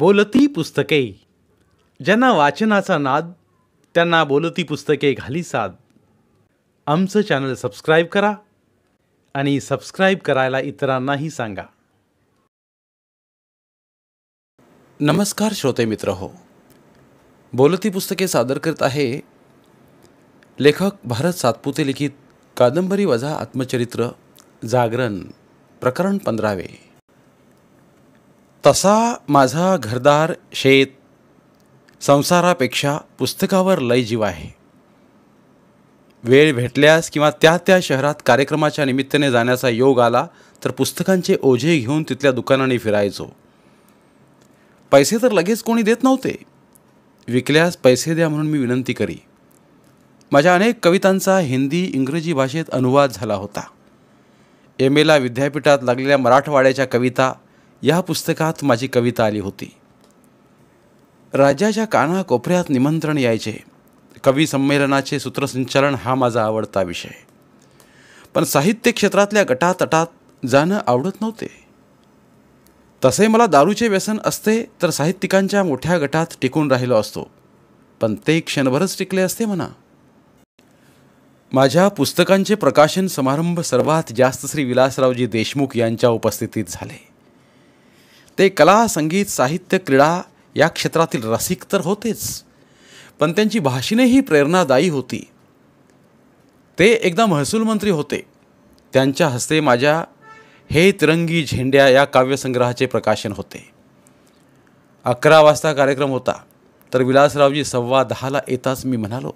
बोलती पुस्तके ज्यांना वाचनाचा नाद त्यांना बोलती पुस्तके घाली साद आमचं चॅनल सबस्क्राईब करा आणि सबस्क्राईब करायला इतरांनाही सांगा नमस्कार श्रोते मित्र हो बोलती पुस्तके सादर करत आहे लेखक भारत सातपुते लिखित कादंबरी वजा आत्मचरित्र जागरण प्रकरण पंधरावे तसा माझा घरदार शेत संसारापेक्षा पुस्तकावर लय जीव आहे वेळ भेटल्यास किंवा त्या त्या शहरात कार्यक्रमाच्या निमित्ताने जाण्याचा योग आला तर पुस्तकांचे ओझे घेऊन तिथल्या दुकानाने फिरायचो पैसे तर लगेच कोणी देत नव्हते विकल्यास पैसे द्या म्हणून मी विनंती करी माझ्या अनेक कवितांचा हिंदी इंग्रजी भाषेत अनुवाद झाला होता एम एला विद्यापीठात लागलेल्या मराठवाड्याच्या कविता या पुस्तकात माझी कविता आली होती राज्याच्या कानाकोपऱ्यात निमंत्रण यायचे कवी संमेलनाचे सूत्रसंचालन हा माझा आवडता विषय पण साहित्य क्षेत्रातल्या गटातटात जाणं आवडत नव्हते तसे मला दारूचे व्यसन असते तर साहित्यिकांच्या मोठ्या गटात टिकून राहिलो असतो पण ते क्षणभरच टिकले असते म्हणा माझ्या पुस्तकांचे प्रकाशन समारंभ सर्वात जास्त श्री विलासरावजी देशमुख यांच्या उपस्थितीत झाले ते कला संगीत साहित्य क्रीडा या क्षेत्रातील रसिक तर होतेच पण त्यांची भाषेनेही प्रेरणादायी होती ते एकदा महसूल मंत्री होते त्यांच्या हस्ते माझ्या हे तिरंगी झेंड्या या काव्यसंग्रहाचे प्रकाशन होते अकरा वाजता कार्यक्रम होता तर विलासरावजी सव्वा दहाला येताच मी म्हणालो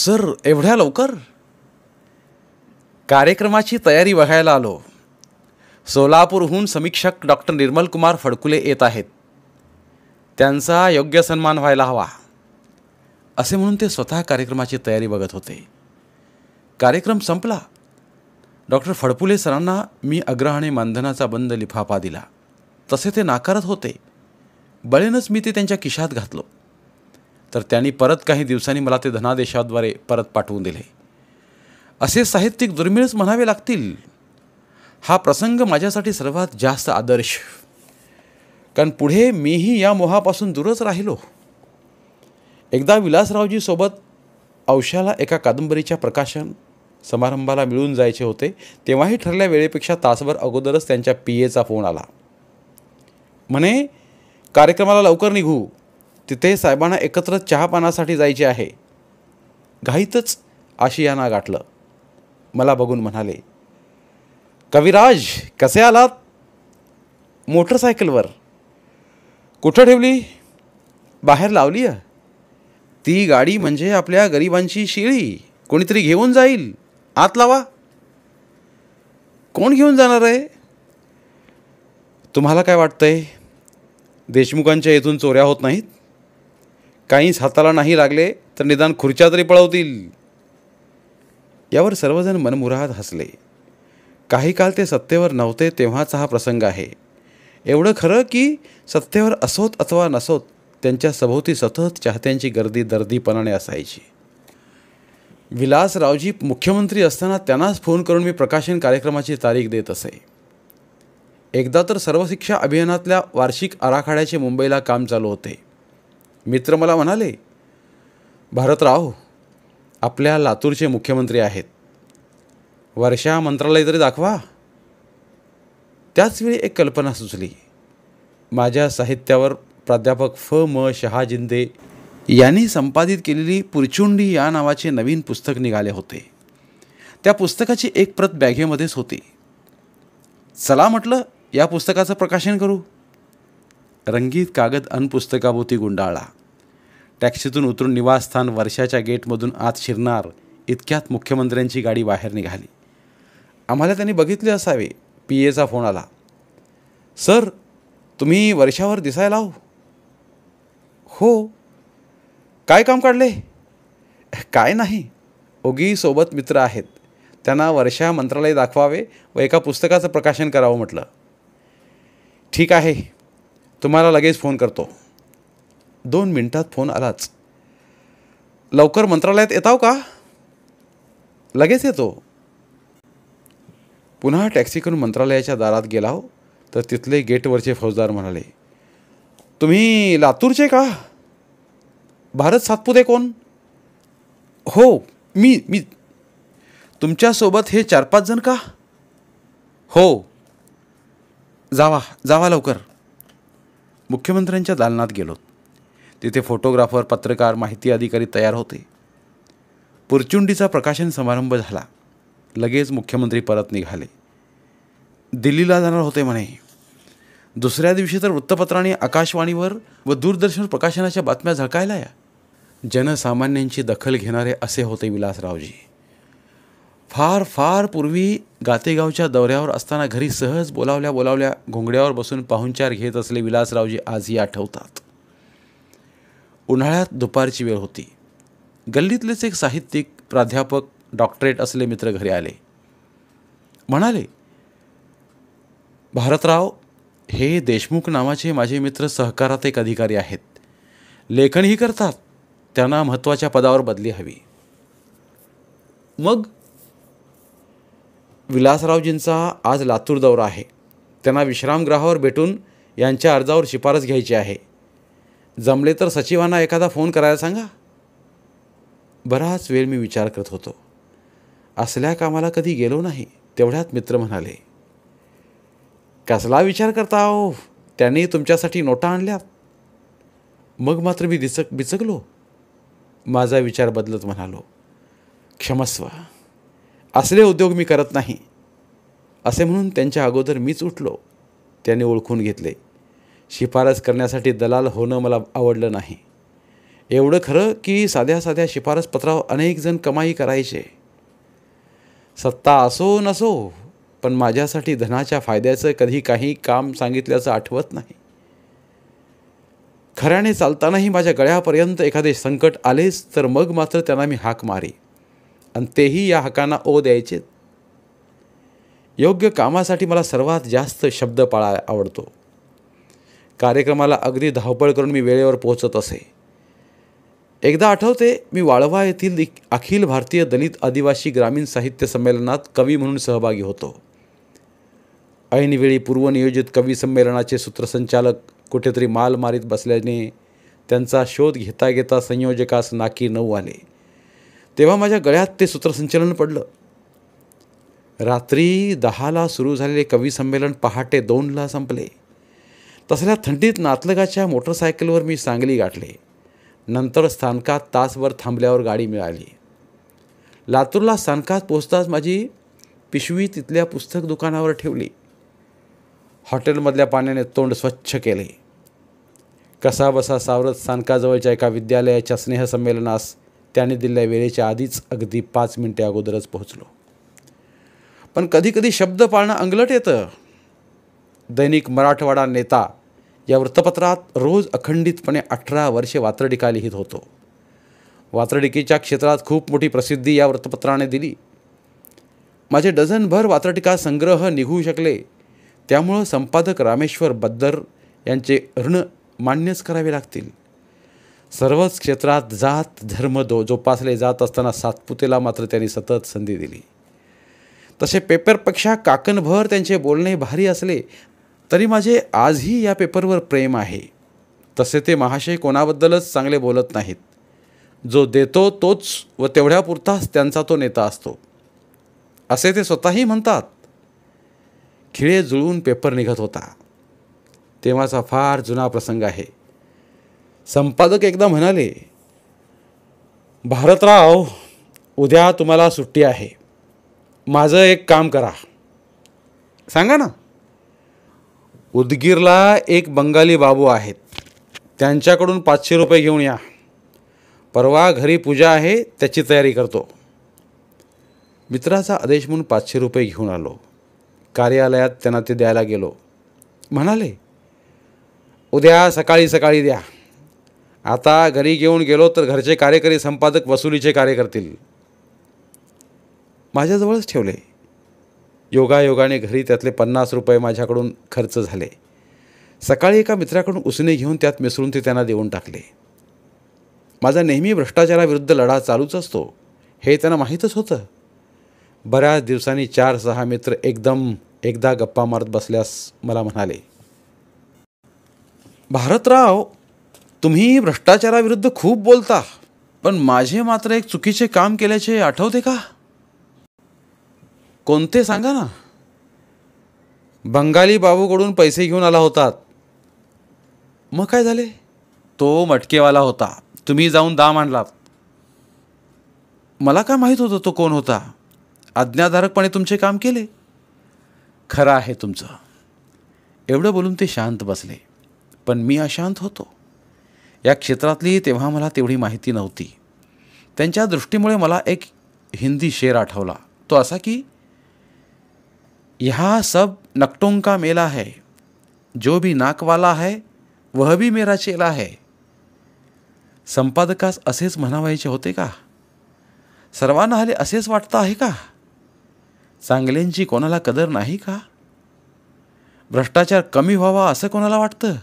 सर एवढ्या लवकर कार्यक्रमाची तयारी बघायला आलो सोलापूरहून समीक्षक डॉक्टर निर्मल कुमार फडकुले येत आहेत त्यांचा योग्य सन्मान व्हायला हवा असे म्हणून ते स्वतः कार्यक्रमाची तयारी बघत होते कार्यक्रम संपला डॉक्टर फडकुले सरांना मी अग्रहाने मानधनाचा बंद लिफाफा दिला तसे ते नाकारत होते बळेनच मी ते त्यांच्या किशात घातलो तर त्यांनी परत काही दिवसांनी मला ते धनादेशाद्वारे परत पाठवून दिले असे साहित्यिक दुर्मिळच म्हणावे लागतील हा प्रसंग माझ्यासाठी सर्वात जास्त आदर्श कारण पुढे मीही या मोहापासून दूरच राहिलो एकदा विलासरावजीसोबत औशाला एका कादंबरीच्या प्रकाशन समारंभाला मिळून जायचे होते तेव्हाही ठरल्या वेळेपेक्षा तासभर अगोदरच त्यांच्या पी एचा फोन आला म्हणे कार्यक्रमाला लवकर निघू तिथे साहेबांना एकत्र चहापानासाठी जायचे आहे घाईतच आशियाना गाठलं मला बघून म्हणाले कविराज कसे आलात मोटरसायकलवर कुठं ठेवली बाहेर लावली ती गाडी म्हणजे आपल्या गरिबांची शिळी कोणीतरी घेऊन जाईल आत लावा कोण घेऊन जाणार आहे तुम्हाला काय वाटतंय देशमुखांच्या इथून चोऱ्या होत नाहीत काहीच हाताला नाही लागले तर निदान खुर्च्या तरी पळवतील यावर सर्वजण मनमुराहात हसले काही काळ ते सत्तेवर नव्हते तेव्हाचा हा प्रसंग आहे एवढं खरं की सत्तेवर असोत अथवा नसोत त्यांच्या सभोवती सतत चाहत्यांची गर्दी दर्दीपणाने असायची विलासरावजी मुख्यमंत्री असताना त्यांनाच फोन करून मी प्रकाशन कार्यक्रमाची तारीख देत असे एकदा तर सर्व शिक्षा अभियानातल्या वार्षिक आराखड्याचे मुंबईला काम चालू होते मित्र मला म्हणाले भारतराव आपल्या लातूरचे मुख्यमंत्री आहेत वर्षा मंत्रालय तरी दाखवा त्याचवेळी एक कल्पना सुचली माझ्या साहित्यावर प्राध्यापक फ म शहाजिंदे यांनी संपादित केलेली पुरचुंडी या नावाचे नवीन पुस्तक निघाले होते त्या पुस्तकाची एक प्रत बॅगेमध्येच होती चला म्हटलं या पुस्तकाचं प्रकाशन करू रंगीत कागद अन पुस्तकाभोवती गुंडाळला टॅक्सीतून उतरून निवासस्थान वर्षाच्या गेटमधून आत शिरणार इतक्यात मुख्यमंत्र्यांची गाडी बाहेर निघाली आम्हाला त्यांनी बघितले असावे पी एचा फोन आला सर तुम्ही वर्षावर दिसायला हो हो काय काम काढले काय नाही ओगी सोबत मित्र आहेत त्यांना वर्षा मंत्रालय दाखवावे व एका पुस्तकाचं प्रकाशन करावं म्हटलं ठीक आहे तुम्हाला लगेच फोन करतो दोन मिनटात फोन आलाच लवकर मंत्रालयात येताव का लगेच येतो पुन्हा टॅक्सी करून मंत्रालयाच्या दारात गेला हो तर तिथले गेटवरचे फौजदार म्हणाले तुम्ही लातूरचे का भारत सातपुते कोण हो मी मी तुमच्यासोबत हे चार पाच जण का हो जावा जावा लवकर मुख्यमंत्र्यांच्या दालनात गेलो तिथे फोटोग्राफर पत्रकार माहिती अधिकारी तयार होते पुरचुंडीचा प्रकाशन समारंभ झाला लगेच मुख्यमंत्री परत निघाले दिल्लीला जाणार होते म्हणे दुसऱ्या दिवशी तर वृत्तपत्राने आकाशवाणीवर व दूरदर्शन प्रकाशनाच्या बातम्या झळकायला या जनसामान्यांची दखल घेणारे असे होते विलासरावजी फार फार पूर्वी गातेगावच्या दौऱ्यावर असताना घरी सहज बोलावल्या बोलावल्या घोंगड्यावर बसून पाहुणचार घेत असले विलासरावजी आजही आठवतात उन्हाळ्यात दुपारची वेळ होती गल्लीतलेच एक साहित्यिक प्राध्यापक डॉक्टरेट असले मित्र घरी आले म्हणाले भारतराव हे देशमुख नावाचे माझे मित्र सहकारात एक अधिकारी आहेत लेखनही करतात त्यांना महत्त्वाच्या पदावर बदली हवी मग विलासरावजींचा आज लातूर दौरा आहे त्यांना विश्रामगृहावर भेटून यांच्या अर्जावर शिफारस घ्यायची आहे जमले तर सचिवांना एखादा फोन करायला सांगा बराच वेळ मी विचार करत होतो असल्या कामाला कधी गेलो नाही तेवढ्यात मित्र म्हणाले कसला विचार करता हो त्यांनी तुमच्यासाठी नोटा आणल्यात मग मात्र मी दिसक बिचकलो माझा विचार बदलत म्हणालो क्षमस्व असले उद्योग मी करत नाही असे म्हणून त्यांच्या अगोदर मीच उठलो त्याने ओळखून घेतले शिफारस करण्यासाठी दलाल होणं मला आवडलं नाही एवढं खरं की साध्या साध्या शिफारसपत्रावर अनेकजण कमाई करायचे सत्ता असो नसो पण माझ्यासाठी धनाच्या फायद्याचं कधी काही काम सांगितल्याचं आठवत नाही खऱ्याने चालतानाही माझ्या गळ्यापर्यंत एखादे संकट आलेच तर मग मात्र त्यांना मी हाक मारी आणि तेही या हकांना ओ द्यायचे योग्य कामासाठी मला सर्वात जास्त शब्द पाळा आवडतो कार्यक्रमाला अगदी धावपळ करून मी वेळेवर पोहोचत असे एकदा आठवते मी वाळवा येथील अखिल भारतीय दलित आदिवासी ग्रामीण साहित्य संमेलनात कवी म्हणून सहभागी होतो ऐनवेळी पूर्वनियोजित कवी संमेलनाचे सूत्रसंचालक कुठेतरी माल मारीत बसल्याने त्यांचा शोध घेता घेता संयोजकास नाकी नऊ आले तेव्हा माझ्या गळ्यात ते सूत्रसंचलन पडलं रात्री दहाला सुरू झालेले कवी संमेलन पहाटे दोनला संपले तसल्या थंडीत नातलगाच्या मोटरसायकलवर मी सांगली गाठले नंतर स्थानकात तासभर थांबल्यावर गाडी मिळाली लातूरला स्थानकात पोचताच माझी पिशवी तिथल्या पुस्तक दुकानावर ठेवली हॉटेलमधल्या पाण्याने तोंड स्वच्छ केले कसाबसा सावरत स्थानकाजवळच्या एका विद्यालयाच्या स्नेहसंमेलनास त्याने दिलेल्या वेळेच्या आधीच अगदी पाच मिनिटे अगोदरच पोहोचलो पण कधीकधी शब्द पाळणं अंगलट येतं दैनिक मराठवाडा नेता या वृत्तपत्रात रोज अखंडितपणे अठरा वर्षे वात्रडिका लिहित होतो वात्रडिकेच्या क्षेत्रात खूप मोठी प्रसिद्धी या वृत्तपत्राने दिली माझे डझनभर वात्रटिका संग्रह निघू शकले त्यामुळं संपादक रामेश्वर बद्दर यांचे ऋण मान्यच करावे लागतील सर्वच क्षेत्रात जात धर्म दो जोपासले जात असताना सातपुतेला मात्र त्यांनी सतत संधी दिली तसे पेपरपेक्षा काकणभर त्यांचे बोलणे भारी असले तरी माझे आजही या पेपरवर प्रेम आहे तसे ते महाशय कोणाबद्दलच चांगले बोलत नाहीत जो देतो तोच व तेवढ्यापुरताच त्यांचा तो नेता असतो असे ते स्वतःही म्हणतात खिळे जुळून पेपर निघत होता तेव्हाचा फार जुना प्रसंग आहे संपादक एकदा म्हणाले भारतराव उद्या तुम्हाला सुट्टी आहे माझं एक काम करा सांगा ना उदगीरला एक बंगाली बाबू आहेत त्यांच्याकडून पाचशे रुपये घेऊन या परवा घरी पूजा आहे त्याची तयारी करतो मित्राचा आदेश म्हणून पाचशे रुपये घेऊन आलो कार्यालयात त्यांना ते द्यायला गेलो म्हणाले उद्या सकाळी सकाळी द्या आता घरी घेऊन गेलो तर घरचे कार्यकारी संपादक वसुलीचे कार्य करतील माझ्याजवळच ठेवले योगायोगाने घरी त्यातले पन्नास रुपये माझ्याकडून खर्च झाले सकाळी एका मित्राकडून उसने घेऊन त्यात मिसळून ते त्यांना देऊन टाकले माझा नेहमी भ्रष्टाचाराविरुद्ध लढा चालूच असतो हे त्यांना माहीतच होतं बऱ्याच दिवसांनी चार सहा मित्र एकदम एकदा गप्पा मारत बसल्यास मला म्हणाले भारतराव तुम्ही भ्रष्टाचाराविरुद्ध खूप बोलता पण माझे मात्र एक चुकीचे काम केल्याचे आठवते का कोणते सांगा ना बंगाली बाबूकडून पैसे घेऊन आला होतात मग काय झाले तो मटकेवाला होता तुम्ही जाऊन दाम आणलात मला काय माहीत होतं तो कोण होता अज्ञाधारकपणे तुमचे काम केले खरं आहे तुमचं एवढं बोलून ते शांत बसले पण मी अशांत होतो या क्षेत्रातली तेव्हा मला तेवढी माहिती नव्हती त्यांच्या दृष्टीमुळे मला एक हिंदी शेर आठवला तो असा की ह्या सब नकटों का मेला है जो भी नाक वाला है वह भी मेरा चेला है संपादकास असेच म्हणावायचे होते का सर्वांना हले असेच वाटतं आहे का चांगल्यांची कोणाला कदर नाही का भ्रष्टाचार कमी व्हावा असं कोणाला वाटतं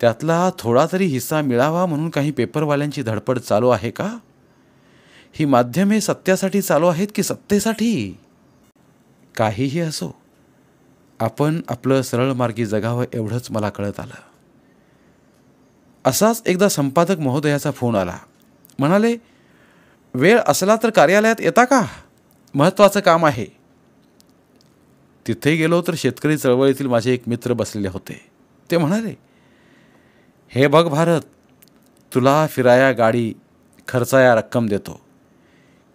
त्यातला थोडा तरी हिस्सा मिळावा म्हणून काही पेपरवाल्यांची धडपड चालू आहे का ही माध्यमे सत्यासाठी चालू आहेत की सत्तेसाठी काहीही असो आपण आपलं सरळ मार्गी जगावं एवढंच मला कळत आलं असाच एकदा संपादक महोदयाचा फोन आला म्हणाले वेळ असला तर कार्यालयात येता का महत्त्वाचं काम आहे तिथे गेलो तर शेतकरी चळवळीतील माझे एक मित्र बसलेले होते ते म्हणाले हे बघ भारत तुला फिराया गाडी खर्चाया रक्कम देतो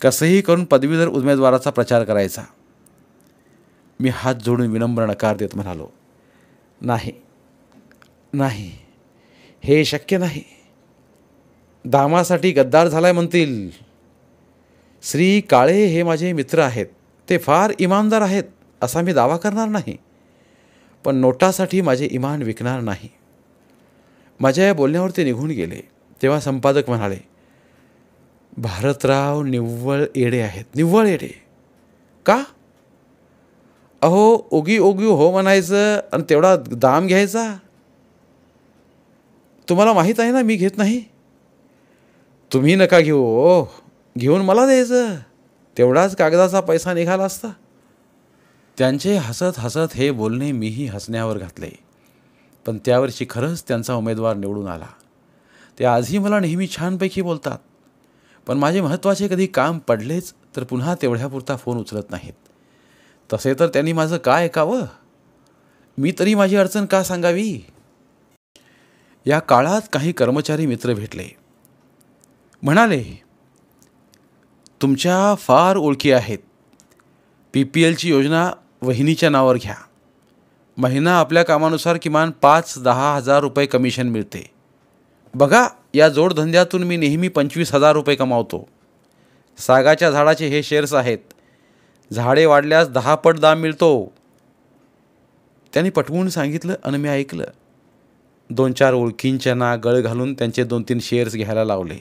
कसंही करून पदवीधर उमेदवाराचा प्रचार करायचा मी हात जोडून विनम्र नकार देत म्हणालो नाही नाही हे शक्य नाही दामासाठी गद्दार झालाय म्हणतील श्री काळे हे माझे मित्र आहेत ते फार इमानदार आहेत असा मी दावा करणार नाही पण नोटासाठी माझे इमान विकणार नाही माझ्या या बोलण्यावर ते निघून गेले तेव्हा संपादक म्हणाले भारतराव निव्वळ येडे आहेत निव्वळ येडे का अहो उगी उगी हो म्हणायचं आणि तेवढा दाम घ्यायचा तुम्हाला माहीत आहे ना मी घेत नाही तुम्ही नका घेऊ ओ हो. घेऊन मला द्यायचं तेवढाच कागदाचा पैसा निघाला असता त्यांचे हसत हसत हे बोलणे मीही हसण्यावर घातले पण त्यावर्षी खरंच त्यांचा उमेदवार निवडून आला ते आजही मला नेहमी छानपैकी बोलतात पण माझे महत्त्वाचे कधी काम पडलेच तर पुन्हा तेवढ्यापुरता फोन उचलत नाहीत तसे तर त्यांनी माझं काय ऐकावं मी तरी माझी अडचण का सांगावी या काळात काही कर्मचारी मित्र भेटले म्हणाले तुमच्या फार ओळखी आहेत पी पी एलची योजना वहिनीच्या नावावर घ्या महिना आपल्या कामानुसार किमान पाच दहा हजार रुपये कमिशन मिळते बघा या जोडधंद्यातून मी नेहमी पंचवीस हजार रुपये कमावतो सागाच्या झाडाचे हे शेअर्स आहेत झाडे वाढल्यास दहा पट दाम मिळतो त्यांनी पटवून सांगितलं आणि मी ऐकलं दोन चार ओळखींच्या ना गळ घालून त्यांचे दोन तीन शेअर्स घ्यायला लावले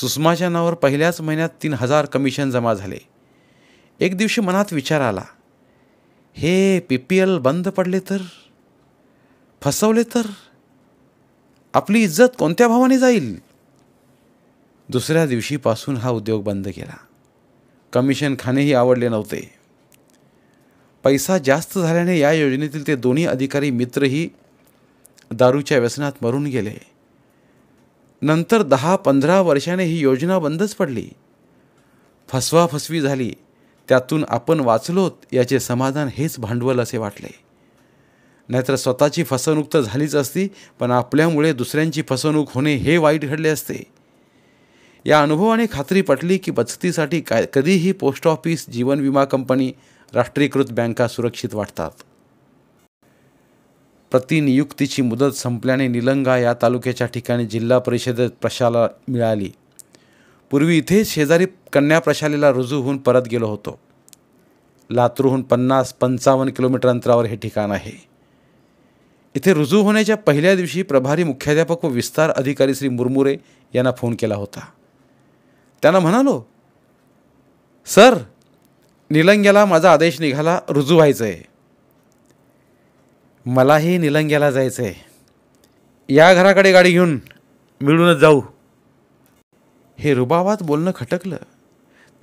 सुषमाच्या नावावर पहिल्याच महिन्यात तीन हजार कमिशन जमा झाले एक दिवशी मनात विचार आला हे पी पी एल बंद पडले तर फसवले तर आपली इज्जत कोणत्या भावाने जाईल दुसऱ्या दिवशीपासून हा उद्योग बंद केला कमिशन खाणेही आवडले नव्हते पैसा जास्त झाल्याने या योजनेतील ते दोन्ही अधिकारी मित्रही दारूच्या व्यसनात मरून गेले नंतर दहा पंधरा वर्षाने ही योजना बंदच पडली फसवाफसवी झाली त्यातून आपण वाचलोत याचे समाधान हेच भांडवल असे वाटले नाहीतर स्वतःची फसवणूक तर झालीच असती पण आपल्यामुळे दुसऱ्यांची फसवणूक होणे हे वाईट घडले असते या अनुभवाने खात्री पटली की बचतीसाठी काय कधीही पोस्ट ऑफिस जीवन विमा कंपनी राष्ट्रीयकृत बँका सुरक्षित वाटतात प्रतिनियुक्तीची मुदत संपल्याने निलंगा या तालुक्याच्या ठिकाणी जिल्हा परिषदेत प्रशाला मिळाली पूर्वी इथे शेजारी कन्या प्रशालेला रुजू होऊन परत गेलो होतो लातूरहून पन्नास पंचावन्न किलोमीटर अंतरावर हे ठिकाण आहे इथे रुजू होण्याच्या पहिल्या दिवशी प्रभारी मुख्याध्यापक व विस्तार अधिकारी श्री मुरमुरे यांना फोन केला होता त्यांना म्हणालो सर निलंग्याला माझा आदेश निघाला रुजू व्हायचं आहे मलाही निलंग्याला जायचं आहे या घराकडे गाडी घेऊन मिळूनच जाऊ हे रुबावात बोलणं खटकलं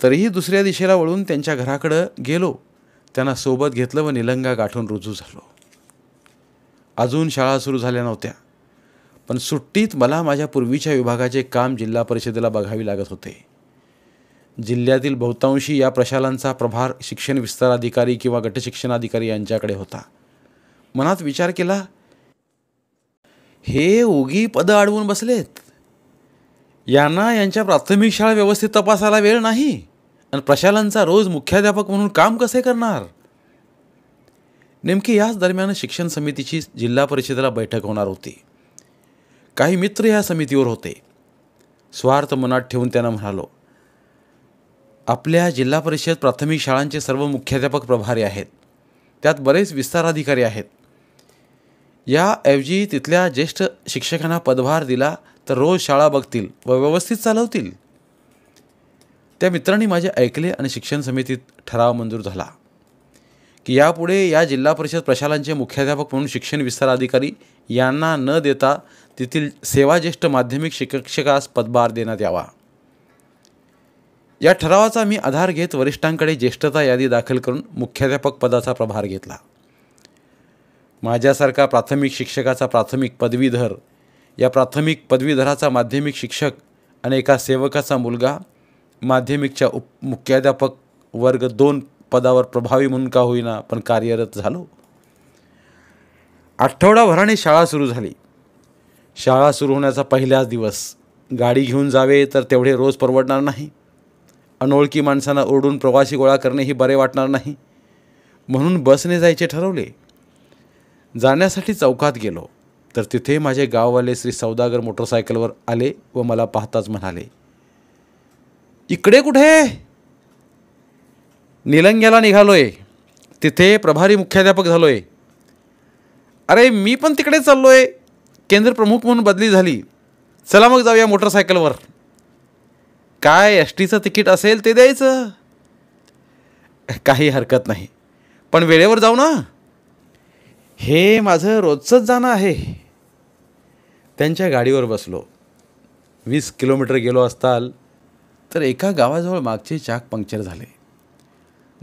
तरीही दुसऱ्या दिशेला वळून त्यांच्या घराकडं गेलो त्यांना सोबत घेतलं व निलंगा गाठून रुजू झालो अजून शाळा सुरू झाल्या नव्हत्या पण सुट्टीत मला माझ्या पूर्वीच्या विभागाचे काम जिल्हा परिषदेला बघावी लागत होते जिल्ह्यातील बहुतांशी या प्रशालांचा प्रभार शिक्षण विस्ताराधिकारी किंवा गटशिक्षणाधिकारी यांच्याकडे होता मनात विचार केला हे उगी पदं अडवून बसलेत यांना यांच्या प्राथमिक शाळा व्यवस्थित तपासायला वेळ नाही आणि प्रशालांचा रोज मुख्याध्यापक म्हणून काम कसे करणार नेमकी याच दरम्यान शिक्षण समितीची जिल्हा परिषदेला बैठक होणार होती काही मित्र या समितीवर होते स्वार्थ मनात ठेवून त्यांना म्हणालो आपल्या जिल्हा परिषद प्राथमिक शाळांचे सर्व मुख्याध्यापक प्रभारी आहेत त्यात बरेच विस्ताराधिकारी आहेत आहेत याऐवजी तिथल्या ज्येष्ठ शिक्षकांना पदभार दिला तर रोज शाळा बघतील व व्यवस्थित चालवतील त्या मित्रांनी माझे ऐकले आणि शिक्षण समितीत ठराव मंजूर झाला की यापुढे या जिल्हा परिषद प्रशालांचे मुख्याध्यापक म्हणून शिक्षण विस्तार अधिकारी यांना न देता तेथील सेवाज्येष्ठ माध्यमिक शिक्षकास पदभार देण्यात यावा या ठरावाचा मी आधार घेत वरिष्ठांकडे ज्येष्ठता यादी दाखल करून मुख्याध्यापक पदाचा प्रभार घेतला माझ्यासारखा प्राथमिक शिक्षकाचा प्राथमिक पदवीधर या प्राथमिक पदवीधराचा माध्यमिक शिक्षक आणि एका सेवकाचा मुलगा माध्यमिकच्या उप मुख्याध्यापक वर्ग दोन पदावर प्रभावी म्हणून का होईना पण कार्यरत झालो आठवडाभराने शाळा सुरू झाली शाळा सुरू होण्याचा पहिलाच दिवस गाडी घेऊन जावे तर तेवढे रोज परवडणार नाही अनोळखी माणसांना ओरडून प्रवासी गोळा करणे ही बरे वाटणार नाही म्हणून बसने जायचे ठरवले जाण्यासाठी चौकात गेलो तर तिथे माझे गाववाले श्री सौदागर मोटरसायकलवर आले व मला पाहताच म्हणाले इकडे कुठे निलंग्याला निघालोय तिथे प्रभारी मुख्याध्यापक झालोय अरे मी पण तिकडे चाललोय केंद्र प्रमुख म्हणून बदली झाली चला मग जाऊया मोटरसायकलवर काय एस टीचं तिकीट असेल ते द्यायचं काही हरकत नाही पण वेळेवर जाऊ ना हे माझं रोजचंच जाणं आहे त्यांच्या गाडीवर बसलो वीस किलोमीटर गेलो असताल तर एका गावाजवळ मागचे चाक पंक्चर झाले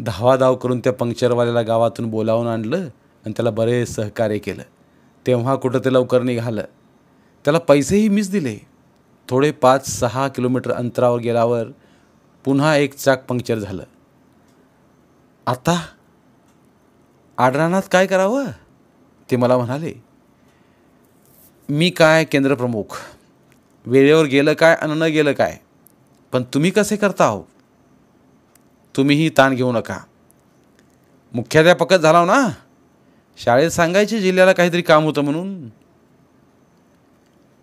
धावाधाव करून त्या पंक्चरवाल्याला गावातून बोलावून आणलं आणि त्याला बरेच सहकार्य केलं तेव्हा कुठं ते लवकर निघालं त्याला पैसेही मीच दिले थोडे पाच सहा किलोमीटर अंतरावर गेल्यावर पुन्हा एक चाक पंक्चर झालं आता आडरानात काय करावं ते मला म्हणाले मी काय केंद्रप्रमुख वेळेवर गेलं काय आणि न गेलं काय पण तुम्ही कसे करता आहो तुम्हीही ताण घेऊ नका मुख्याध्यापकच झाला ना शाळेत सांगायचे जिल्ह्याला काहीतरी काम होतं म्हणून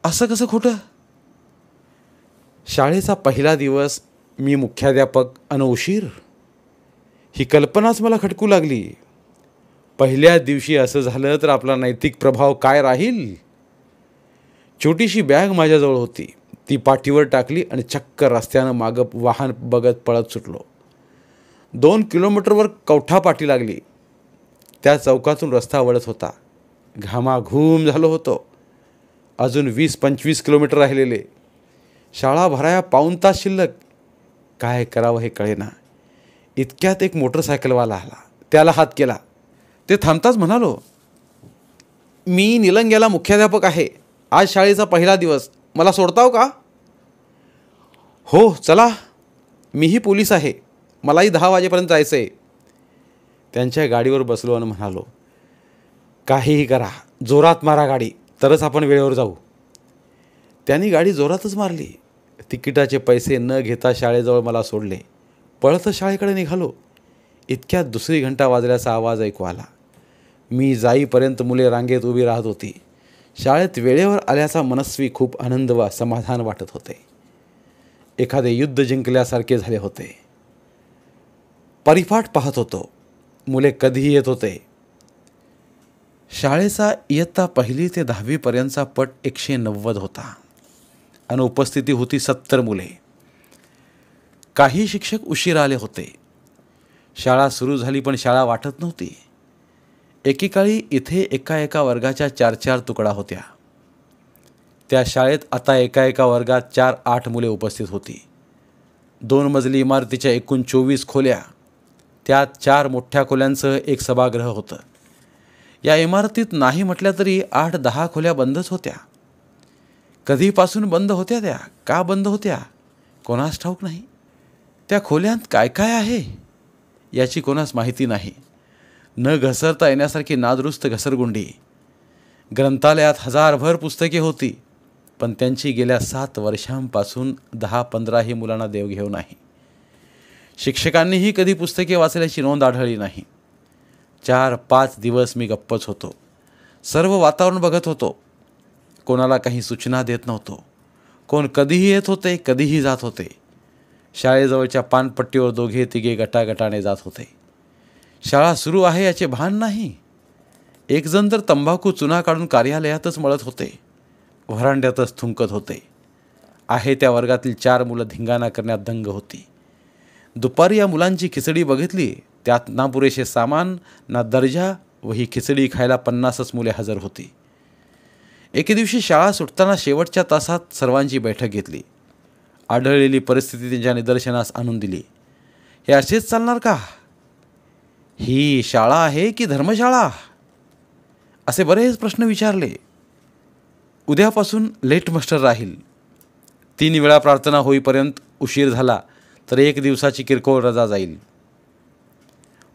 असं कसं खोटं शाळेचा पहिला दिवस मी मुख्याध्यापक उशीर ही कल्पनाच मला खटकू लागली पहिल्या दिवशी असं झालं तर आपला नैतिक प्रभाव काय राहील छोटीशी बॅग माझ्याजवळ होती ती पाठीवर टाकली आणि चक्क रस्त्यानं मागं वाहन बघत पळत सुटलो दोन किलोमीटरवर कवठा पाठी लागली त्या चौकातून रस्ता वळत होता घामाघूम झालो होतो अजून वीस पंचवीस किलोमीटर राहिलेले शाळा भराया पाऊन तास शिल्लक काय करावं हे कळेना इतक्यात एक मोटरसायकलवाला आला त्याला हात केला ते थांबताच म्हणालो मी निलंग्याला मुख्याध्यापक आहे आज शाळेचा पहिला दिवस मला सोडताव का हो चला मीही पोलीस आहे मलाही दहा वाजेपर्यंत जायचं आहे त्यांच्या गाडीवर बसलो आणि म्हणालो काहीही करा जोरात मारा गाडी तरच आपण वेळेवर जाऊ त्यांनी गाडी जोरातच मारली तिकिटाचे पैसे न घेता शाळेजवळ मला सोडले पळत शाळेकडे निघालो इतक्यात दुसरी घंटा वाजल्याचा आवाज ऐकू आला मी जाईपर्यंत मुले रांगेत उभी राहत होती शाळेत वेळेवर आल्याचा मनस्वी खूप आनंद वा समाधान वाटत होते एखादे युद्ध जिंकल्यासारखे झाले होते परिफाट पाहत होतो मुले कधीही येत होते शाळेचा इयत्ता पहिली ते दहावीपर्यंतचा पट एकशे नव्वद होता आणि उपस्थिती होती सत्तर मुले काही शिक्षक उशीर आले होते शाळा सुरू झाली पण शाळा वाटत नव्हती एकेकाळी इथे एका एका वर्गाच्या चार चार तुकडा होत्या त्या शाळेत आता एका एका वर्गात चार आठ मुले उपस्थित होती दोन मजली इमारतीच्या एकूण चोवीस खोल्या त्यात चार मोठ्या खोल्यांसह एक सभागृह होतं या इमारतीत नाही म्हटल्या तरी आठ दहा खोल्या बंदच होत्या कधीपासून बंद होत्या त्या का बंद होत्या कोणास ठाऊक नाही त्या खोल्यांत काय काय आहे याची कोणास माहिती नाही न घसरता येण्यासारखी नादुरुस्त घसरगुंडी ग्रंथालयात हजारभर पुस्तके होती पण त्यांची गेल्या सात वर्षांपासून दहा पंधराही मुलांना देवघेव नाही शिक्षकांनीही कधी पुस्तके वाचल्याची नोंद आढळली नाही चार पाच दिवस मी गप्पच होतो सर्व वातावरण बघत होतो कोणाला काही सूचना देत नव्हतो कोण कधीही येत होते कधीही जात होते शाळेजवळच्या पानपट्टीवर दोघे तिघे गटागटाने जात होते शाळा सुरू आहे याचे भान नाही एकजण तर तंबाखू चुना काढून कार्यालयातच मळत होते व्हरांड्यातच थुंकत होते आहे त्या वर्गातील चार मुलं धिंगाणा करण्यात दंग होती दुपारी या मुलांची खिचडी बघितली त्यात ना पुरेसे सामान ना दर्जा व ही खिचडी खायला पन्नासच मुले हजर होती एके दिवशी शाळा सुटताना शेवटच्या तासात सर्वांची बैठक घेतली आढळलेली परिस्थिती त्यांच्या निदर्शनास आणून दिली हे असेच चालणार का ही शाळा आहे की धर्मशाळा असे बरेच प्रश्न विचारले उद्यापासून लेट मास्टर राहील तीन वेळा प्रार्थना होईपर्यंत उशीर झाला तर एक दिवसाची किरकोळ रजा जाईल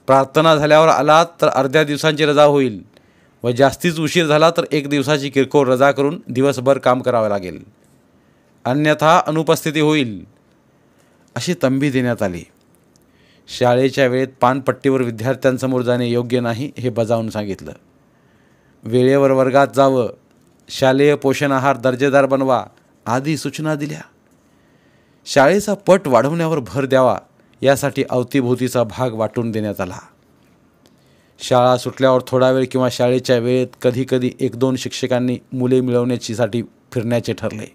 प्रार्थना झाल्यावर आलात तर अर्ध्या दिवसांची रजा होईल व जास्तीच उशीर झाला तर एक दिवसाची किरकोळ रजा करून दिवसभर काम करावे लागेल अन्यथा अनुपस्थिती होईल अशी तंबी देण्यात आली शाळेच्या वेळेत पानपट्टीवर विद्यार्थ्यांसमोर जाणे योग्य नाही हे बजावून सांगितलं वेळेवर वर्गात जावं शालेय पोषण आहार दर्जेदार बनवा आदी सूचना दिल्या शाळेचा पट वाढवण्यावर भर द्यावा यासाठी अवतीभोवतीचा भाग वाटून देण्यात आला शाळा सुटल्यावर थोडा वेळ किंवा शाळेच्या वेळेत कधीकधी एक दोन शिक्षकांनी मुले मिळवण्याचीसाठी फिरण्याचे ठरले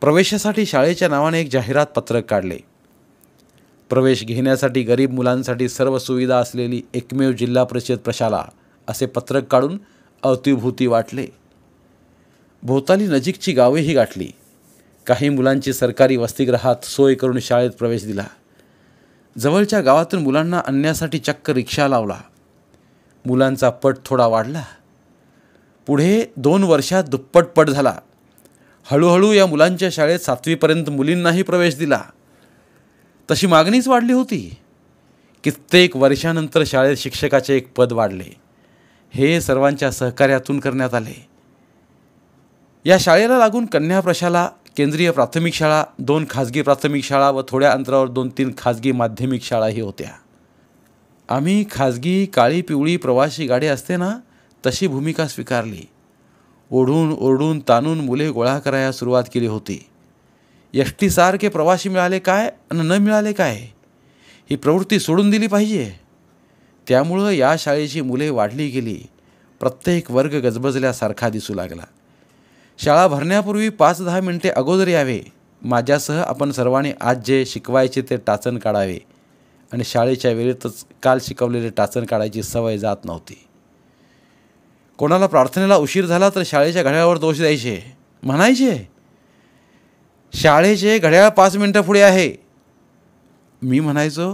प्रवेशासाठी शाळेच्या नावाने एक जाहिरात पत्रक काढले प्रवेश घेण्यासाठी गरीब मुलांसाठी सर्व सुविधा असलेली एकमेव जिल्हा परिषद प्रशाला असे पत्रक काढून अवतीभूती वाटले भोवताली नजीकची गावेही गाठली काही मुलांची सरकारी वसतिगृहात सोय करून शाळेत प्रवेश दिला जवळच्या गावातून मुलांना आणण्यासाठी चक्क रिक्षा लावला मुलांचा पट थोडा वाढला पुढे दोन वर्षात दुप्पट पट झाला हळूहळू या मुलांच्या शाळेत सातवीपर्यंत मुलींनाही प्रवेश दिला तशी मागणीच वाढली होती कित्येक वर्षानंतर शाळेत शिक्षकाचे एक पद वाढले हे सर्वांच्या सहकार्यातून करण्यात आले या शाळेला लागून कन्या प्रशाला केंद्रीय प्राथमिक शाळा दोन खाजगी प्राथमिक शाळा व थोड्या अंतरावर दोन तीन खाजगी माध्यमिक शाळाही होत्या आम्ही खाजगी काळी पिवळी प्रवासी गाडी असते ना तशी भूमिका स्वीकारली ओढून ओरडून ताणून मुले गोळा करायला सुरुवात केली होती यष्टीसारखे प्रवासी मिळाले काय आणि न मिळाले काय ही प्रवृत्ती सोडून दिली पाहिजे त्यामुळं या शाळेची मुले वाढली गेली प्रत्येक वर्ग गजबजल्यासारखा दिसू लागला शाळा भरण्यापूर्वी पाच दहा मिनटे अगोदर यावे माझ्यासह आपण सर्वांनी आज जे शिकवायचे ते टाचण काढावे आणि शाळेच्या वेळेतच काल शिकवलेले टाचण काढायची सवय जात नव्हती कोणाला प्रार्थनेला उशीर झाला तर शाळेच्या घड्याळावर दोष द्यायचे म्हणायचे शाळेचे घड्याळ पाच मिनटं पुढे आहे मी म्हणायचो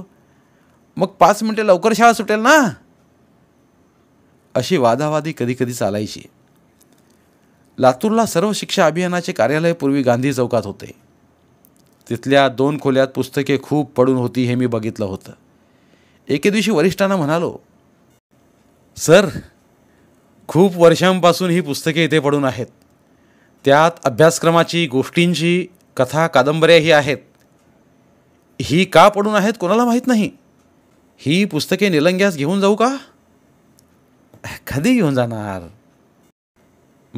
मग पाच मिनटे लवकर शाळा सुटेल ना अशी वादावादी कधी कधी चालायची लातूरला सर्व शिक्षा अभियानाचे कार्यालय पूर्वी गांधी चौकात होते तिथल्या दोन खोल्यात पुस्तके खूप पडून होती हे मी बघितलं होतं एके दिवशी वरिष्ठांना म्हणालो सर खूप वर्षांपासून ही पुस्तके इथे पडून आहेत त्यात अभ्यासक्रमाची गोष्टींची कथा कादंबऱ्याही आहेत ही का पडून आहेत कोणाला माहीत नाही ही पुस्तके निलंग्यास घेऊन जाऊ का कधी घेऊन जाणार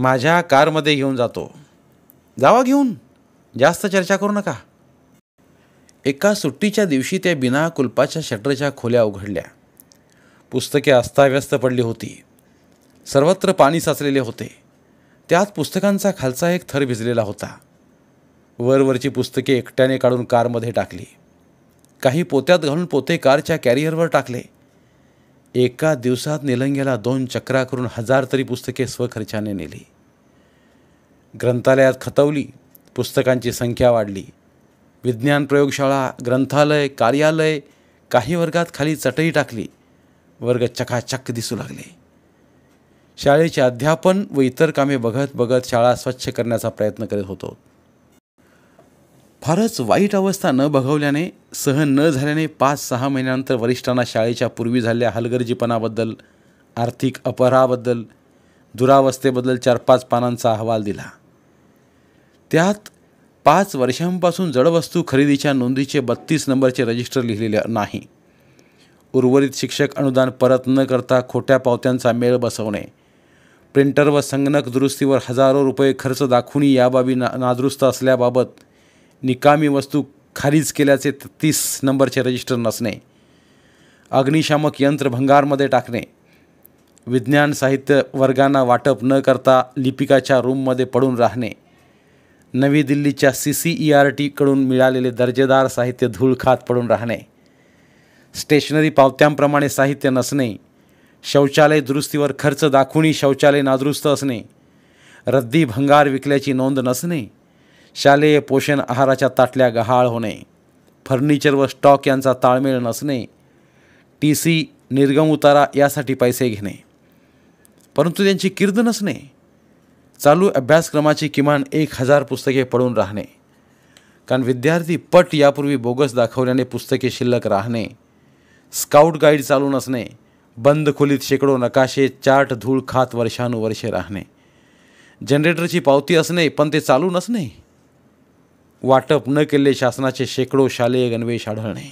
माझ्या कारमध्ये घेऊन जातो जावा घेऊन जास्त चर्चा करू नका एका सुट्टीच्या दिवशी त्या बिना कुलपाच्या शटरच्या खोल्या उघडल्या पुस्तके अस्ताव्यस्त पडली होती सर्वत्र पाणी साचलेले होते त्यात पुस्तकांचा खालचा एक थर भिजलेला होता वरवरची पुस्तके एकट्याने काढून कारमध्ये टाकली काही पोत्यात घालून पोते कारच्या कॅरियरवर टाकले एका दिवसात निलंग्याला दोन चक्रा करून हजार तरी पुस्तके स्वखर्चाने नेली ग्रंथालयात खतवली पुस्तकांची संख्या वाढली विज्ञान प्रयोगशाळा ग्रंथालय कार्यालय काही वर्गात खाली चटई टाकली वर्ग चकाचक दिसू लागले शाळेचे अध्यापन व इतर कामे बघत बघत शाळा स्वच्छ करण्याचा प्रयत्न करीत होतो फारच वाईट अवस्था न बघवल्याने सहन न झाल्याने पाच सहा महिन्यानंतर वरिष्ठांना शाळेच्या पूर्वी झालेल्या हलगर्जीपणाबद्दल आर्थिक अपहराबद्दल दुरावस्थेबद्दल चार पाच पानांचा अहवाल दिला त्यात पाच वर्षांपासून जडवस्तू खरेदीच्या नोंदीचे बत्तीस नंबरचे रजिस्टर लिहिलेले नाही उर्वरित शिक्षक अनुदान परत न करता खोट्या पावत्यांचा मेळ बसवणे प्रिंटर व संगणक दुरुस्तीवर हजारो रुपये खर्च दाखवून या बाबी ना नादुरुस्त असल्याबाबत निकामी वस्तू खारीज केल्याचे तीस नंबरचे रजिस्टर नसणे अग्निशामक यंत्र भंगारमध्ये टाकणे विज्ञान साहित्य वर्गांना वाटप न करता लिपिकाच्या रूममध्ये पडून राहणे नवी दिल्लीच्या सी सी ई आर टीकडून मिळालेले दर्जेदार साहित्य धूळ खात पडून राहणे स्टेशनरी पावत्यांप्रमाणे साहित्य नसणे शौचालय दुरुस्तीवर खर्च दाखवूनही शौचालय नादुरुस्त असणे रद्दी भंगार विकल्याची नोंद नसणे शालेय पोषण आहाराच्या ताटल्या गहाळ होणे फर्निचर व स्टॉक यांचा ताळमेळ नसणे टी सी निर्गम उतारा यासाठी पैसे घेणे परंतु त्यांची किर्द नसणे चालू अभ्यासक्रमाची किमान एक हजार पुस्तके पडून राहणे कारण विद्यार्थी पट यापूर्वी बोगस दाखवल्याने पुस्तके शिल्लक राहणे स्काउट गाईड चालू नसणे बंद खोलीत शेकडो नकाशे चाट धूळ खात वर्षानुवर्षे राहणे जनरेटरची पावती असणे पण ते चालू नसणे वाटप न केलेले शासनाचे शेकडो शालेय गणवेश आढळणे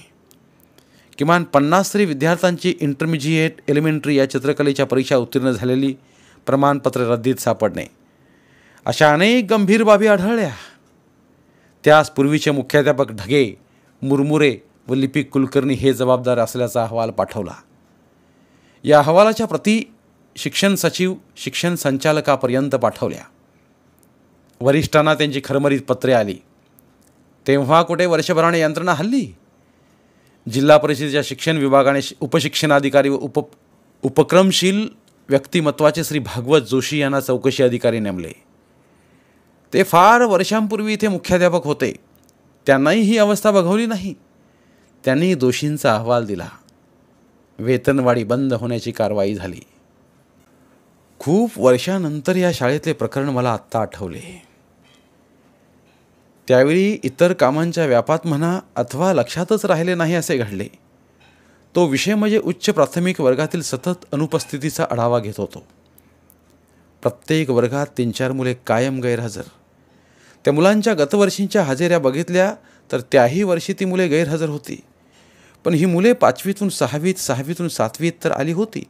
किमान पन्नास तरी विद्यार्थ्यांची इंटरमिजिएट एलिमेंटरी या चित्रकलेच्या परीक्षा उत्तीर्ण झालेली प्रमाणपत्र रद्दीत सापडणे अशा अनेक गंभीर बाबी आढळल्या त्यास पूर्वीचे मुख्याध्यापक ढगे मुरमुरे व लिपिक कुलकर्णी हे जबाबदार असल्याचा अहवाल पाठवला या अहवालाच्या प्रती शिक्षण सचिव शिक्षण संचालकापर्यंत पाठवल्या वरिष्ठांना त्यांची खरमरीत पत्रे आली तेव्हा कुठे वर्षभराने यंत्रणा हल्ली जिल्हा परिषदेच्या शिक्षण विभागाने उपशिक्षणाधिकारी व उप उपक्रमशील व्यक्तिमत्वाचे श्री भागवत जोशी यांना चौकशी अधिकारी नेमले ते फार वर्षांपूर्वी इथे मुख्याध्यापक होते त्यांनाही ही अवस्था बघवली नाही त्यांनी दोषींचा अहवाल दिला वेतनवाढी बंद होण्याची कारवाई झाली खूप वर्षानंतर या शाळेतले प्रकरण मला आत्ता आठवले त्यावेळी इतर कामांच्या व्यापात म्हणा अथवा लक्षातच राहिले नाही असे घडले तो विषय म्हणजे उच्च प्राथमिक वर्गातील सतत अनुपस्थितीचा आढावा घेत होतो प्रत्येक वर्गात तीन चार मुले कायम गैरहजर त्या मुलांच्या गतवर्षींच्या हजेऱ्या बघितल्या तर त्याही वर्षी ती मुले गैरहजर होती पण ही मुले पाचवीतून सहावीत सहावीतून सातवीत तर आली होती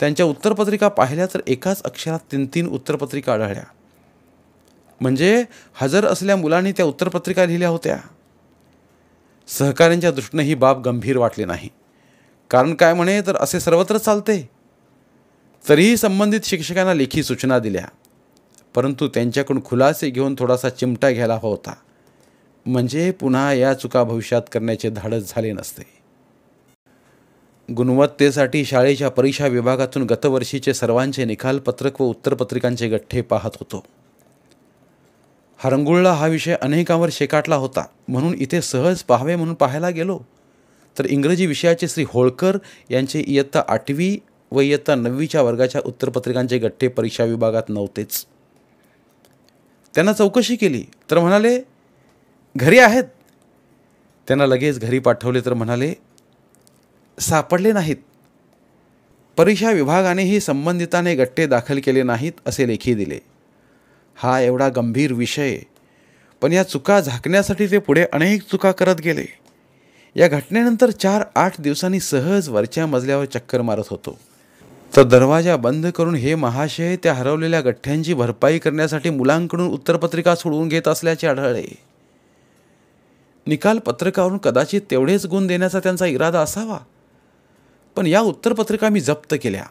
त्यांच्या उत्तरपत्रिका पाहिल्या तर एकाच अक्षरात तीन तीन उत्तरपत्रिका आढळल्या म्हणजे हजर असल्या मुलांनी त्या उत्तरपत्रिका लिहिल्या होत्या सहकाऱ्यांच्या दृष्टीने ही बाब गंभीर वाटली नाही कारण काय म्हणे तर असे सर्वत्र चालते तरीही संबंधित शिक्षकांना लेखी सूचना दिल्या परंतु त्यांच्याकडून खुलासे घेऊन थोडासा चिमटा घ्यायला हवा होता म्हणजे पुन्हा या चुका भविष्यात करण्याचे धाडस झाले नसते गुणवत्तेसाठी शाळेच्या परीक्षा विभागातून गतवर्षीचे सर्वांचे निकालपत्रक व उत्तरपत्रिकांचे गठ्ठे पाहत होतो हरंगुळला हा विषय अनेकांवर शेकाटला होता म्हणून इथे सहज पाहावे म्हणून पाहायला गेलो तर इंग्रजी विषयाचे श्री होळकर यांचे इयत्ता आठवी व इयत्ता नववीच्या वर्गाच्या उत्तरपत्रिकांचे गठ्ठे परीक्षा विभागात नव्हतेच त्यांना चौकशी केली तर म्हणाले घरी आहेत त्यांना लगेच घरी पाठवले तर म्हणाले सापडले नाहीत परीक्षा विभागानेही संबंधिताने गट्टे दाखल केले नाहीत असे लेखी दिले हा एवढा गंभीर विषय पण या चुका झाकण्यासाठी ते पुढे अनेक चुका करत गेले या घटनेनंतर चार आठ दिवसांनी सहज वरच्या मजल्यावर चक्कर मारत होतो तर दरवाजा बंद करून हे महाशय त्या हरवलेल्या गठ्ठ्यांची भरपाई करण्यासाठी मुलांकडून उत्तरपत्रिका सोडवून घेत असल्याचे आढळले निकाल पत्रकावरून कदाचित तेवढेच गुण देण्याचा त्यांचा इरादा असावा पण या उत्तरपत्रिका मी जप्त केल्या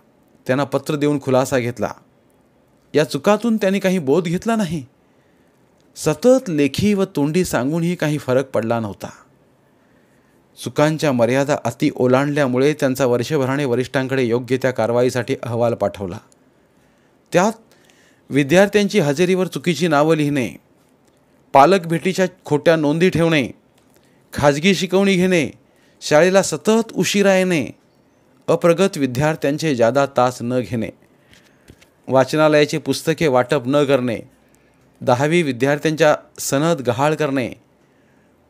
त्यांना पत्र देऊन खुलासा घेतला या चुकातून त्यांनी काही बोध घेतला नाही सतत लेखी व तोंडी सांगूनही काही फरक पडला नव्हता चुकांच्या मर्यादा अति ओलांडल्यामुळे त्यांचा वर्षभराने वरिष्ठांकडे योग्य त्या कारवाईसाठी अहवाल पाठवला त्यात विद्यार्थ्यांची हजेरीवर चुकीची नावं लिहिणे पालक भेटीच्या खोट्या नोंदी ठेवणे खाजगी शिकवणी घेणे शाळेला सतत उशिरा येणे अप्रगत विद्यार्थ्यांचे जादा तास न घेणे वाचनालयाची पुस्तके वाटप न करणे दहावी विद्यार्थ्यांच्या सनद गहाळ करणे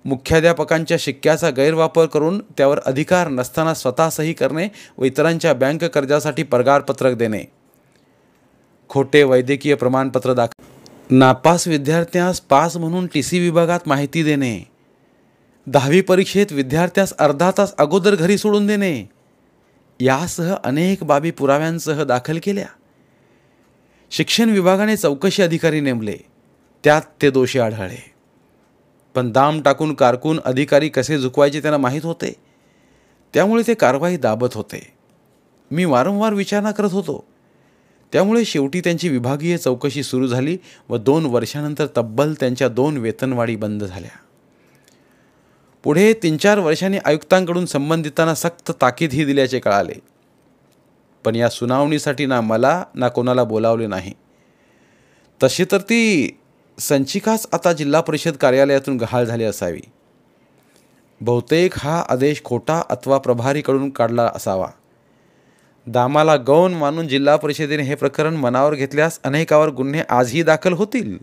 मुख्याध्यापकांच्या शिक्क्याचा गैरवापर करून त्यावर अधिकार नसताना स्वतः सही करणे व इतरांच्या बँक कर्जासाठी पगारपत्रक देणे खोटे वैद्यकीय प्रमाणपत्र दाख नापास विद्यार्थ्यास पास म्हणून टी सी विभागात माहिती देणे दहावी परीक्षेत विद्यार्थ्यास अर्धा तास अगोदर घरी सोडून देणे यासह अनेक बाबी पुराव्यांसह दाखल केल्या शिक्षण विभागाने चौकशी अधिकारी नेमले त्यात ते दोषी आढळले पण दाम टाकून कारकून अधिकारी कसे झुकवायचे त्यांना माहीत होते त्यामुळे ते कारवाई दाबत होते मी वारंवार विचारणा करत होतो त्यामुळे शेवटी त्यांची विभागीय चौकशी सुरू झाली व दोन वर्षानंतर तब्बल त्यांच्या दोन वेतनवाढी बंद झाल्या पुढे तीन चार वर्षांनी आयुक्तांकडून संबंधितांना सक्त ताकीदही दिल्याचे कळाले पण या सुनावणीसाठी ना मला ना कोणाला बोलावले नाही तशी तर ती संचिकाच आता जिल्हा परिषद कार्यालयातून गहाळ झाली असावी बहुतेक हा आदेश खोटा अथवा प्रभारीकडून काढला असावा दामाला गौण मानून जिल्हा परिषदेने हे प्रकरण मनावर घेतल्यास अनेकावर गुन्हे आजही दाखल होतील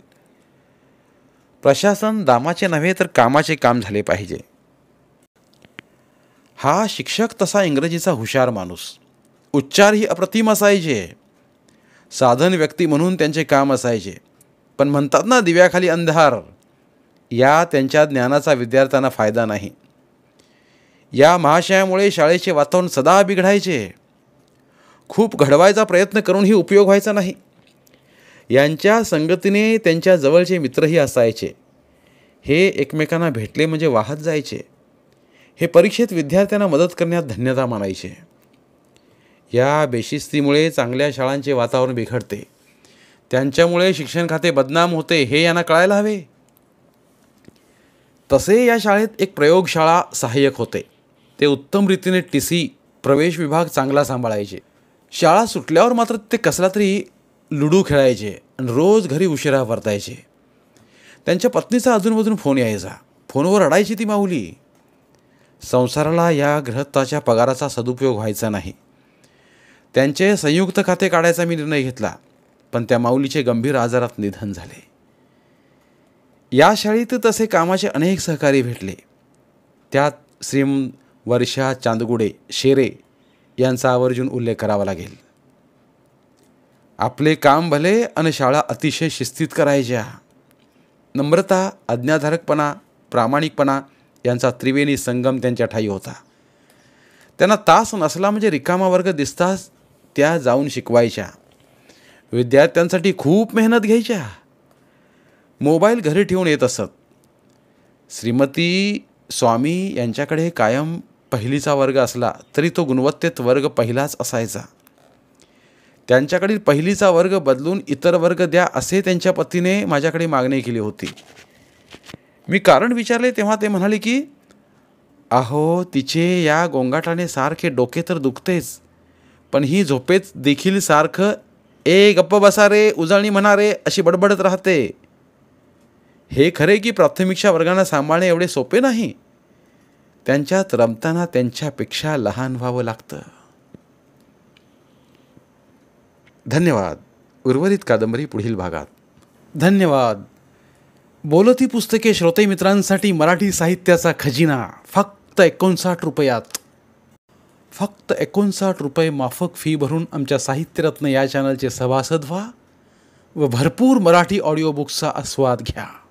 प्रशासन दामाचे नव्हे तर कामाचे काम झाले पाहिजे हा शिक्षक तसा इंग्रजीचा हुशार माणूस उच्चारही अप्रतिम असायचे साधन व्यक्ती म्हणून त्यांचे काम असायचे पण म्हणतात ना दिव्याखाली अंधार या त्यांच्या ज्ञानाचा विद्यार्थ्यांना फायदा नाही या महाशयामुळे शाळेचे वातावरण सदा बिघडायचे खूप घडवायचा प्रयत्न करूनही उपयोग व्हायचा नाही यांच्या संगतीने त्यांच्या जवळचे मित्रही असायचे हे एकमेकांना भेटले म्हणजे वाहत जायचे हे परीक्षेत विद्यार्थ्यांना मदत करण्यात धन्यता मानायचे या बेशिस्तीमुळे चांगल्या शाळांचे वातावरण बिघडते त्यांच्यामुळे शिक्षण खाते बदनाम होते हे यांना कळायला हवे तसे या शाळेत एक प्रयोगशाळा सहाय्यक होते ते उत्तम रीतीने टी सी प्रवेश विभाग चांगला सांभाळायचे शाळा सुटल्यावर मात्र ते कसला तरी लुडू खेळायचे आणि रोज घरी उशिरा परतायचे त्यांच्या पत्नीचा अजूनमधून फोन यायचा फोनवर अडायची ती माऊली संसाराला या ग्रहत्वाच्या पगाराचा सदुपयोग व्हायचा नाही त्यांचे संयुक्त खाते काढायचा मी निर्णय घेतला पण त्या माऊलीचे गंभीर आजारात निधन झाले या शाळेत तसे कामाचे अनेक सहकारी भेटले त्यात श्रीम वर्षा चांदगुडे शेरे यांचा आवर्जून उल्लेख करावा लागेल आपले काम भले आणि शाळा अतिशय शिस्तीत करायच्या नम्रता अज्ञाधारकपणा प्रामाणिकपणा यांचा त्रिवेणी संगम त्यांच्या ठाई होता त्यांना तास नसला म्हणजे रिकामा वर्ग दिसताच त्या जाऊन शिकवायच्या विद्यार्थ्यांसाठी खूप मेहनत घ्यायच्या मोबाईल घरी ठेवून येत असत श्रीमती स्वामी यांच्याकडे कायम पहिलीचा वर्ग असला तरी तो गुणवत्तेत वर्ग पहिलाच असायचा त्यांच्याकडील पहिलीचा वर्ग बदलून इतर वर्ग द्या असे त्यांच्या पतीने माझ्याकडे मागणी केली होती मी कारण विचारले तेव्हा ते म्हणाले की अहो तिचे या गोंगाटाने सारखे डोके तर दुखतेच पण ही झोपेत देखील सारखं ए गप्प बसा रे उजळणी म्हणा रे अशी बडबडत राहते हे खरे की प्राथमिकच्या वर्गांना सांभाळणे एवढे सोपे नाही त्यांच्यात रमताना त्यांच्यापेक्षा लहान व्हावं लागतं धन्यवाद उर्वरित कादंबरी पुढील भागात धन्यवाद बोलती पुस्तके श्रोते मित्रांसाठी मराठी साहित्याचा खजिना फक्त एकोणसाठ रुपयात फक्त एकोणसाठ रुपये माफक फी भरून आमच्या साहित्यरत्न या चॅनलचे सभासद व्हा व भरपूर मराठी ऑडिओ बुक्सचा आस्वाद घ्या